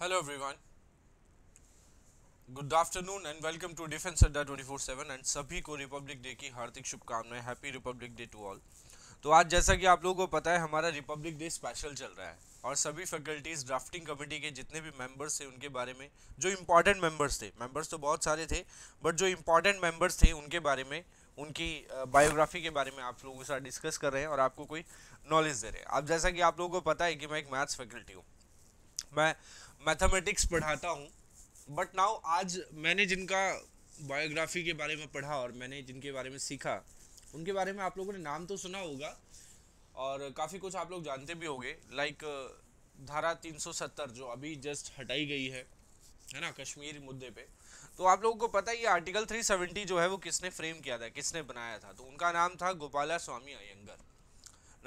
Hello everyone. Good afternoon and welcome to defence Adda 24/7 and सभी को Republic day की हार्दिक शुभकामनाएं happy republic day to all तो आज जैसा कि आप लोगों को पता है हमारा रिपब्लिक डे स्पेशल चल रहा है और सभी फैकल्टीज़ ड्राफ्टिंग कमेटी के जितने भी मेंबर्स थे उनके बारे में जो इम्पॉर्टेंट मेंबर्स थे मेंबर्स तो बहुत सारे थे बट जो इम्पॉर्टेंट मेंबर्स थे उनके बारे में उनकी बायोग्राफी के बारे में आप लोगों के साथ डिस्कस कर रहे हैं और आपको कोई नॉलेज दे रहे हैं अब जैसा कि आप लोगों को पता है कि मैं एक मैथ्स फैकल्टी हूँ मैं मैथमेटिक्स पढ़ाता हूँ बट नाउ आज मैंने जिनका बायोग्राफी के बारे में पढ़ा और मैंने जिनके बारे में सीखा उनके बारे में आप लोगों ने नाम तो सुना होगा और काफ़ी कुछ आप लोग जानते भी होंगे लाइक धारा 370 जो अभी जस्ट हटाई गई है है ना कश्मीर मुद्दे पे तो आप लोगों को पता ही ये आर्टिकल 370 जो है वो किसने फ्रेम किया था किसने बनाया था तो उनका नाम था गोपाला स्वामी अयंगर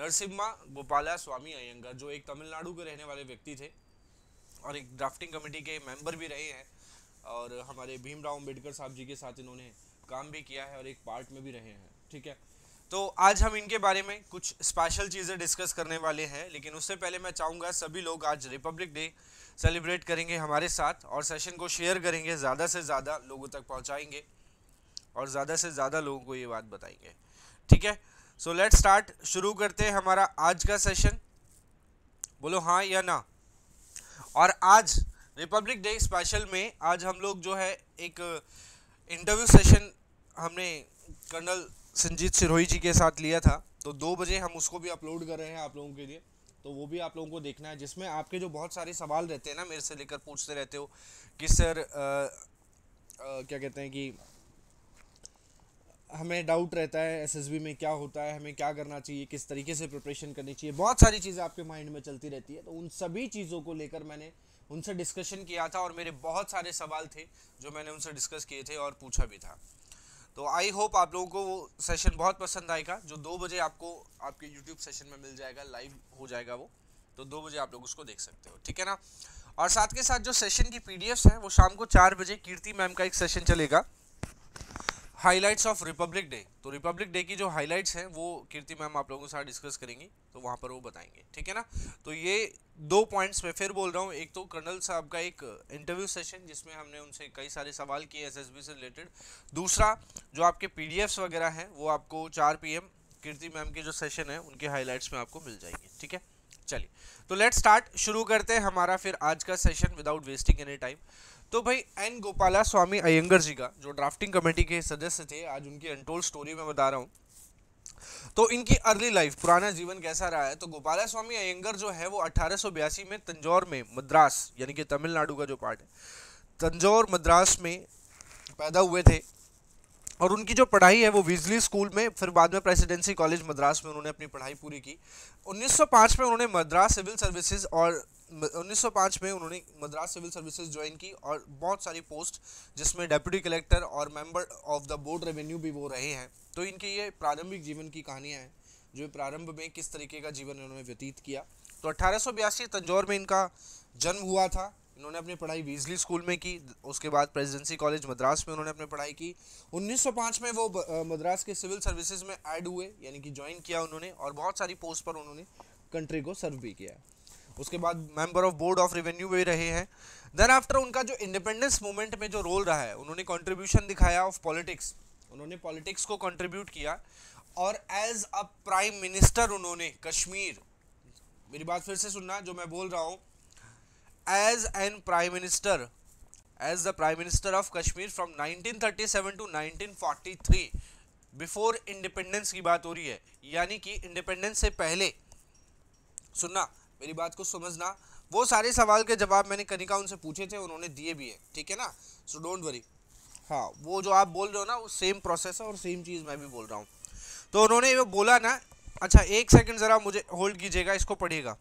नरसिम्हा गोपाला स्वामी अयंगर जो एक तमिलनाडु के रहने वाले व्यक्ति थे और एक ड्राफ्टिंग कमेटी के मेंबर भी रहे हैं और हमारे भीमराव अम्बेडकर साहब जी के साथ इन्होंने काम भी किया है और एक पार्ट में भी रहे हैं ठीक है तो आज हम इनके बारे में कुछ स्पेशल चीज़ें डिस्कस करने वाले हैं लेकिन उससे पहले मैं चाहूँगा सभी लोग आज रिपब्लिक डे सेलिब्रेट करेंगे हमारे साथ और सेशन को शेयर करेंगे ज़्यादा से ज़्यादा लोगों तक पहुँचाएंगे और ज़्यादा से ज़्यादा लोगों को ये बात बताएंगे ठीक है सो लेट स्टार्ट शुरू करते हैं हमारा आज का सेशन बोलो हाँ या ना और आज रिपब्लिक डे स्पेशल में आज हम लोग जो है एक इंटरव्यू uh, सेशन हमने कर्नल संजीत सिरोही जी के साथ लिया था तो दो बजे हम उसको भी अपलोड कर रहे हैं आप लोगों के लिए तो वो भी आप लोगों को देखना है जिसमें आपके जो बहुत सारे सवाल रहते हैं ना मेरे से लेकर पूछते रहते हो कि सर आ, uh, आ, uh, क्या कहते हैं कि हमें डाउट रहता है एस में क्या होता है हमें क्या करना चाहिए किस तरीके से प्रिपरेशन करनी चाहिए बहुत सारी चीज़ें आपके माइंड में चलती रहती है तो उन सभी चीज़ों को लेकर मैंने उनसे डिस्कशन किया था और मेरे बहुत सारे सवाल थे जो मैंने उनसे डिस्कस किए थे और पूछा भी था तो आई होप आप लोगों को वो सेशन बहुत पसंद आएगा जो दो बजे आपको आपके यूट्यूब सेशन में मिल जाएगा लाइव हो जाएगा वो तो दो बजे आप लोग उसको देख सकते हो ठीक है ना और साथ के साथ जो सेशन की पीडीएफ्स हैं वो शाम को चार बजे कीर्ति मैम का एक सेशन चलेगा हाइलाइट्स ऑफ रिपब्लिक डे तो रिपब्लिक डे की जो हाइलाइट्स हैं वो कीर्ति मैम आप लोगों के साथ डिस्कस करेंगी तो वहाँ पर वो बताएंगे ठीक है ना तो ये दो पॉइंट्स मैं फिर बोल रहा हूँ एक तो कर्नल साहब का एक इंटरव्यू सेशन जिसमें हमने उनसे कई सारे सवाल किए एसएसबी से रिलेटेड दूसरा जो आपके पी वगैरह हैं वो आपको चार पी कीर्ति मैम के जो सेशन है उनके हाईलाइट्स में आपको मिल जाएंगे ठीक है चलिए तो लेट स्टार्ट शुरू करते हैं हमारा फिर आज का session without wasting any time तो भाई एन गोपाला स्वामी अयंगर जी का जो ड्राफ्टिंग कमेटी के सदस्य थे आज उनकी अनटोल्ड स्टोरी में बता रहा हूँ तो इनकी अर्ली लाइफ पुराना जीवन कैसा रहा है तो गोपाला स्वामी अयंगर जो है वो अठारह में तंजौर में मद्रास यानी कि तमिलनाडु का जो पार्ट है तंजौर मद्रास में पैदा हुए थे और उनकी जो पढ़ाई है वो विजली स्कूल में फिर बाद में प्रेसिडेंसी कॉलेज मद्रास में उन्होंने अपनी पढ़ाई पूरी की 1905 में उन्होंने मद्रास सिविल सर्विसेज और 1905 में उन्होंने मद्रास सिविल सर्विसेज ज्वाइन की और बहुत सारी पोस्ट जिसमें डेप्यूटी कलेक्टर और member of the board revenue भी वो रहे हैं तो इनके ये प्रारंभिक जीवन की कहानियाँ हैं जो प्रारंभ में किस तरीके का जीवन इन्होंने व्यतीत किया तो अठारह तंजौर में इनका जन्म हुआ था इन्होंने अपनी पढ़ाई वीजली स्कूल में की उसके बाद प्रेसिडेंसी कॉलेज मद्रास में उन्होंने अपनी पढ़ाई की 1905 में वो मद्रास के सिविल सर्विसेज में ऐड हुए यानी कि ज्वाइन किया उन्होंने और बहुत सारी पोस्ट पर उन्होंने कंट्री को सर्व भी किया उसके बाद member of board of revenue भी रहे हैं देन आफ्टर उनका जो इंडिपेंडेंस मूवमेंट में जो रोल रहा है उन्होंने कॉन्ट्रीब्यूशन दिखाया ऑफ पॉलिटिक्स उन्होंने पॉलिटिक्स को कॉन्ट्रीब्यूट किया और एज अ प्राइम मिनिस्टर उन्होंने कश्मीर मेरी बात फिर से सुनना जो मैं बोल रहा हूँ as an prime minister as the prime minister of Kashmir from 1937 to 1943 before independence की बात हो रही है यानी कि इंडिपेंडेंस से पहले सुनना मेरी बात को समझना वो सारे सवाल के जवाब मैंने कनिका उनसे पूछे थे उन्होंने दिए भी है ठीक है ना सो डोंट वरी हाँ वो जो आप बोल रहे हो ना वो सेम प्रोसेस है और सेम चीज़ मैं भी बोल रहा हूँ तो उन्होंने वो बोला ना अच्छा एक सेकंड ज़रा मुझे होल्ड कीजिएगा इसको पढ़िएगा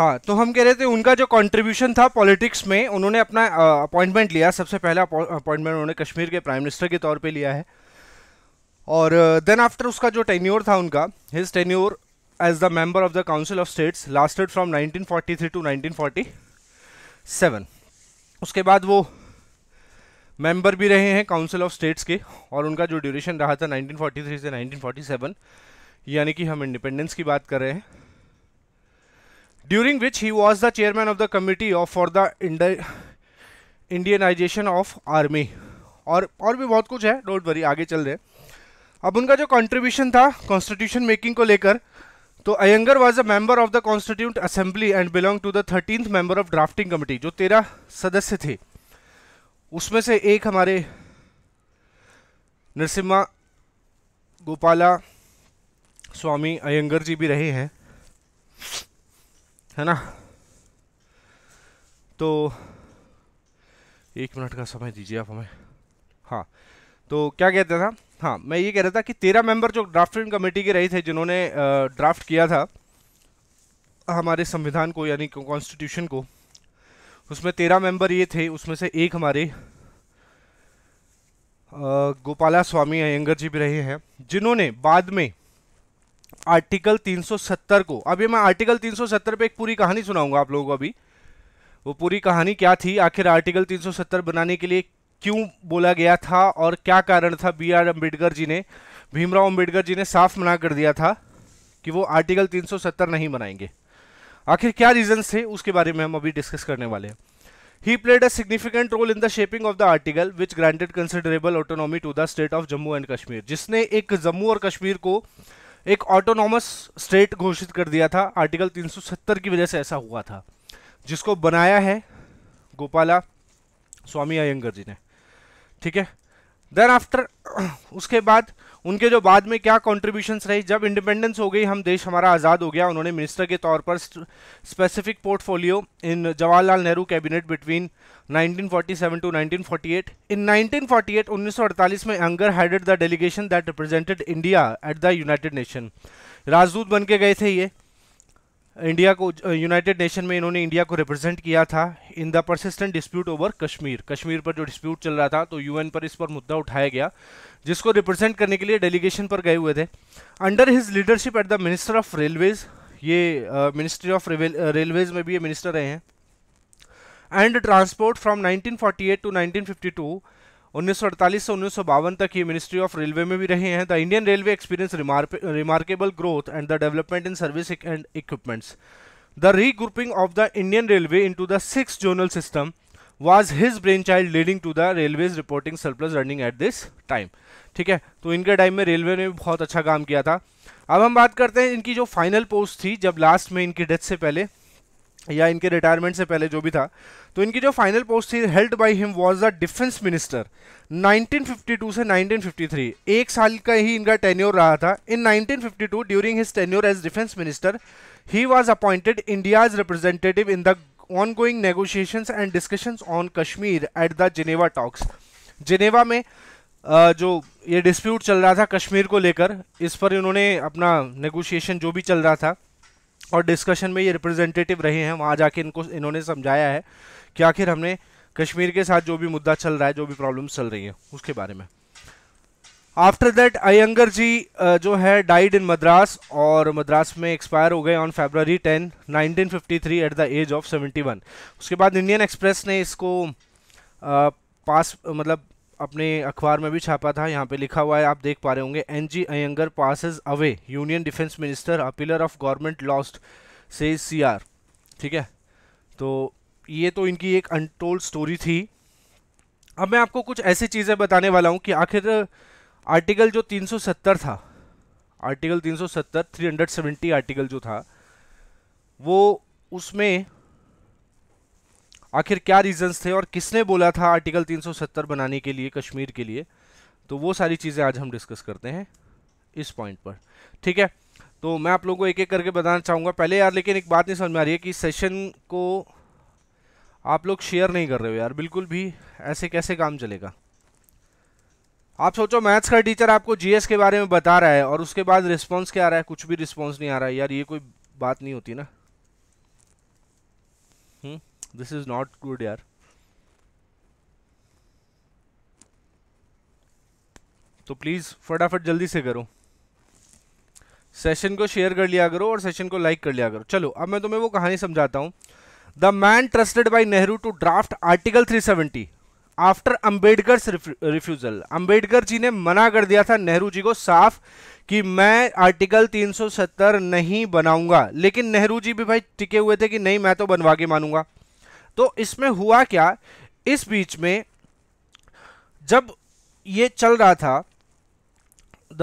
हाँ तो हम कह रहे थे उनका जो कंट्रीब्यूशन था पॉलिटिक्स में उन्होंने अपना अपॉइंटमेंट लिया सबसे पहला अपॉइंटमेंट उन्होंने कश्मीर के प्राइम मिनिस्टर के तौर पे लिया है और देन आफ्टर उसका जो टेन्योर था उनका his tenure as the member of the council of states lasted from 1943 to 1947 उसके बाद वो मेंबर भी रहे हैं काउंसिल ऑफ स्टेट्स के और उनका जो ड्यूरेशन रहा था 1943 से 1947 यानी कि हम इंडिपेंडेंस की बात कर रहे हैं during which he was the chairman of the committee of for the Indi Indianization of army और और भी बहुत कुछ है डोंट वरी आगे चल रहे अब उनका जो कंट्रीब्यूशन था कॉन्स्टिट्यूशन मेकिंग को लेकर तो Ayyangar was a member of the constitute assembly and belong to the thirteenth member of drafting committee जो तेरह सदस्य थे उसमें से एक हमारे नरसिम्हा गोपाला स्वामी अयंगर जी भी रहे हैं है ना तो एक मिनट का समय दीजिए आप हमें हाँ तो क्या कहते था हाँ मैं ये कह रहा था कि तेरह मेंबर जो ड्राफ्टिंग कमेटी के रहे थे जिन्होंने ड्राफ्ट किया था हमारे संविधान को यानी कॉन्स्टिट्यूशन को उसमें तेरह मेंबर ये थे उसमें से एक हमारे गोपाला स्वामी अयंगर जी भी रहे हैं जिन्होंने बाद में आर्टिकल 370 को अभी मैं आर्टिकल 370 पे एक पूरी कहानी सुनाऊंगा आप लोगों को अभी वो पूरी कहानी क्या थी आखिर आर्टिकल 370 बनाने के लिए क्यों बोला गया था और क्या कारण था बी आर अम्बेडकर जी ने भीमराव अम्बेडकर जी ने साफ मना कर दिया था कि वो आर्टिकल 370 नहीं बनाएंगे आखिर क्या रीजन थे उसके बारे में हम अभी डिस्कस करने वाले हैं He played a significant role in the shaping of the article, which granted considerable autonomy to the state of Jammu and Kashmir. जिसने एक जम्मू और कश्मीर को एक ऑटोनॉमस स्टेट घोषित कर दिया था आर्टिकल 370 की वजह से ऐसा हुआ था जिसको बनाया है गोपाला स्वामी अयंगर जी ने ठीक है देन आफ्टर उसके बाद उनके जो बाद में क्या कॉन्ट्रीब्यूशंस रही जब इंडिपेंडेंस हो गई हम देश हमारा आज़ाद हो गया उन्होंने मिनिस्टर के तौर पर specific portfolio in Jawaharlal Nehru cabinet between 1947 to 1948 in 1948 1948 में Ayyangar headed the delegation that represented India at the United Nation राजदूत बन के गए थे ये इंडिया को यूनाइटेड नेशन में इन्होंने इंडिया को रिप्रेजेंट किया था in the persistent dispute over Kashmir Kashmir पर जो डिस्प्यूट चल रहा था तो यूएन पर इस पर मुद्दा उठाया गया जिसको रिप्रेजेंट करने के लिए डेलीगेशन पर गए हुए थे under his leadership at the minister of railways ये मिनिस्ट्री ऑफ रेलवेज में भी ये मिनिस्टर रहे हैं and transport from nineteen to nineteen 1948 से उन्नीस तक ये मिनिस्ट्री ऑफ रेलवे में भी रहे हैं the Indian railway experience remarkable growth and the development in service and equipments the regrouping of the Indian railway into the six zonal system was his brain child leading to the railways reporting surplus running at this time ठीक है तो इनके time में railway ने भी बहुत अच्छा काम किया था अब हम बात करते हैं इनकी जो फाइनल पोस्ट थी जब लास्ट में इनकी डेथ से पहले या इनके रिटायरमेंट से पहले जो भी था तो इनकी जो फाइनल पोस्ट थी held by him was the defence minister 1952 से 1953 एक साल का ही इनका टेन्योर रहा था in 1952 during his tenure as defence minister he was appointed India's representative in the ongoing negotiation and discussion on Kashmir at the Geneva talks Geneva में जो ये डिस्प्यूट चल रहा था कश्मीर को लेकर इस पर इन्होंने अपना नेगोशिएशन जो भी चल रहा था और डिस्कशन में ये रिप्रेजेंटेटिव रहे हैं वहाँ जाके इनको इन्होंने समझाया है कि आखिर हमने कश्मीर के साथ जो भी मुद्दा चल रहा है जो भी प्रॉब्लम्स चल रही हैं उसके बारे में आफ्टर दैट अयंगर जी जो है डाइड इन मद्रास और मद्रास में एक्सपायर हो गए on February 10 1953 at the age of 71 उसके बाद इंडियन एक्सप्रेस ने इसको पास मतलब अपने अखबार में भी छापा था यहाँ पे लिखा हुआ है आप देख पा रहे होंगे N G Ayyangar passes away union defence minister a pillar of government lost से सी आर ठीक है तो ये तो इनकी एक अनटोल्ड स्टोरी थी अब मैं आपको कुछ ऐसी चीज़ें बताने वाला हूँ कि आखिर आर्टिकल जो 370 था आर्टिकल 370 370 आर्टिकल जो था वो उसमें आखिर क्या रीजंस थे और किसने बोला था आर्टिकल 370 बनाने के लिए कश्मीर के लिए तो वो सारी चीज़ें आज हम डिस्कस करते हैं इस पॉइंट पर ठीक है तो मैं आप लोगों को एक एक करके बताना चाहूँगा पहले यार लेकिन एक बात नहीं समझ में आ रही है कि सेशन को आप लोग शेयर नहीं कर रहे हो यार बिल्कुल भी ऐसे कैसे काम चलेगा आप सोचो मैथ्स का टीचर आपको जीएस के बारे में बता रहा है और उसके बाद रिस्पॉन्स क्या आ रहा है कुछ भी रिस्पॉन्स नहीं आ रहा है यार ये कोई बात नहीं होती ना hmm this is not good यार तो प्लीज़ फटाफट जल्दी से करो सेशन को शेयर कर लिया करो और सेशन को लाइक कर लिया करो चलो अब मैं तुम्हें वो कहानी समझाता हूं the man trusted by Nehru to draft article 370 after Ambedkar refusal Ambedkar ji ने मना कर दिया था नेहरू जी को साफ कि मैं आर्टिकल 370 नहीं बनाऊंगा लेकिन नेहरू जी भी भाई टिके हुए थे कि नहीं मैं तो बनवा के मानूंगा तो इसमें हुआ क्या इस बीच में जब ये चल रहा था द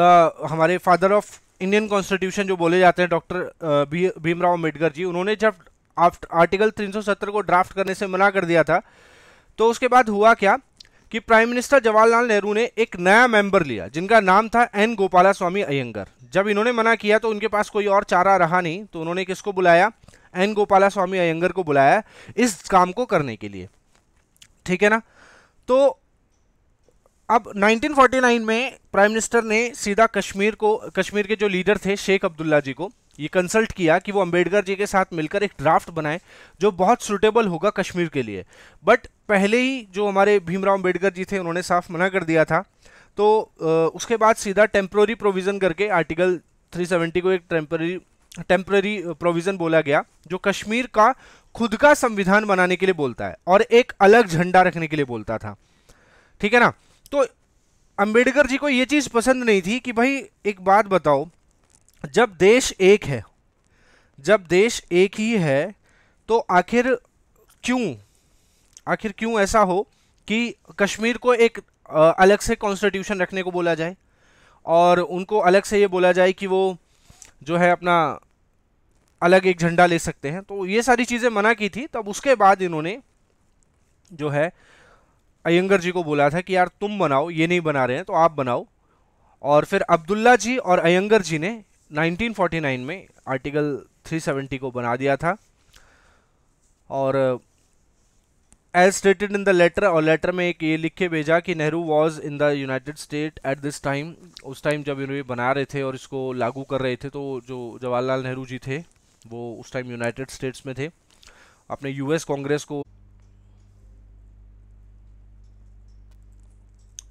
हमारे फादर ऑफ इंडियन कॉन्स्टिट्यूशन जो बोले जाते हैं डॉक्टर भीमराव अम्बेडकर जी उन्होंने जब आर्टिकल 370 को ड्राफ्ट करने से मना कर दिया था तो उसके बाद हुआ क्या कि प्राइम मिनिस्टर जवाहरलाल नेहरू ने एक नया मेंबर लिया जिनका नाम था एन गोपाला स्वामी अयंगर जब इन्होंने मना किया तो उनके पास कोई और चारा रहा नहीं तो उन्होंने किसको बुलाया एन गोपाला स्वामी अयंगर को बुलाया इस काम को करने के लिए ठीक है ना तो अब 1949 में प्राइम मिनिस्टर ने सीधा कश्मीर को कश्मीर के जो लीडर थे शेख अब्दुल्ला जी को ये कंसल्ट किया कि वो अंबेडकर जी के साथ मिलकर एक ड्राफ्ट बनाए जो बहुत सुटेबल होगा कश्मीर के लिए बट पहले ही जो हमारे भीमराव अंबेडकर जी थे उन्होंने साफ मना कर दिया था तो उसके बाद सीधा टेम्प्रोरी प्रोविज़न करके आर्टिकल 370 को एक टेम्प्रोरी टेम्प्ररी प्रोविज़न uh, बोला गया जो कश्मीर का खुद का संविधान बनाने के लिए बोलता है और एक अलग झंडा रखने के लिए बोलता था ठीक है ना तो अंबेडकर जी को ये चीज़ पसंद नहीं थी कि भाई एक बात बताओ जब देश एक है जब देश एक ही है तो आखिर क्यों आखिर क्यों ऐसा हो कि कश्मीर को एक अलग से कॉन्स्टिट्यूशन रखने को बोला जाए और उनको अलग से ये बोला जाए कि वो जो है अपना अलग एक झंडा ले सकते हैं तो ये सारी चीज़ें मना की थी तब उसके बाद इन्होंने जो है अयंगर जी को बोला था कि यार तुम बनाओ ये नहीं बना रहे हैं तो आप बनाओ और फिर अब्दुल्ला जी और अयंगर जी ने 1949 में आर्टिकल 370 को बना दिया था और as stated in the letter और लेटर में एक ये लिख के भेजा कि Nehru was in the United State at this time उस टाइम जब इन्होंने बना रहे थे और इसको लागू कर रहे थे तो जो जवाहरलाल नेहरू जी थे वो उस टाइम यूनाइटेड स्टेट्स में थे अपने यूएस कांग्रेस को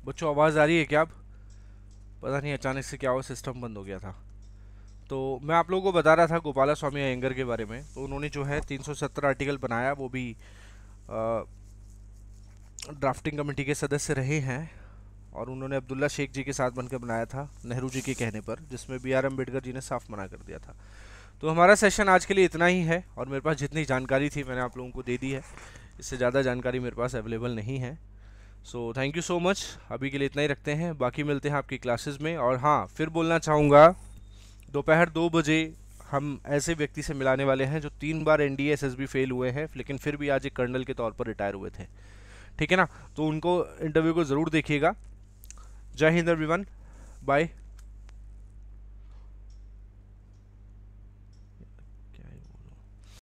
बच्चों आवाज़ आ रही है क्या अब पता नहीं अचानक से क्या हुआ सिस्टम बंद हो गया था तो मैं आप लोगों को बता रहा था गोपाला स्वामी अयंगर के बारे में तो उन्होंने जो है 370 आर्टिकल बनाया वो भी आ, ड्राफ्टिंग कमेटी के सदस्य रहे हैं और उन्होंने अब्दुल्ला शेख जी के साथ बनकर बनाया था नेहरू जी के कहने पर जिसमें बी आर अम्बेडकर जी ने साफ मना कर दिया था तो हमारा सेशन आज के लिए इतना ही है और मेरे पास जितनी जानकारी थी मैंने आप लोगों को दे दी है इससे ज़्यादा जानकारी मेरे पास अवेलेबल नहीं है so thank you so much अभी के लिए इतना ही रखते हैं बाकी मिलते हैं आपकी क्लासेस में और हाँ फिर बोलना चाहूँगा दोपहर दो बजे हम ऐसे व्यक्ति से मिलाने वाले हैं जो तीन बार एन डी फेल हुए हैं लेकिन फिर भी आज एक कर्नल के तौर पर रिटायर हुए थे ठीक है ना तो उनको इंटरव्यू को ज़रूर देखिएगा जय हिंद एवरीवन बाय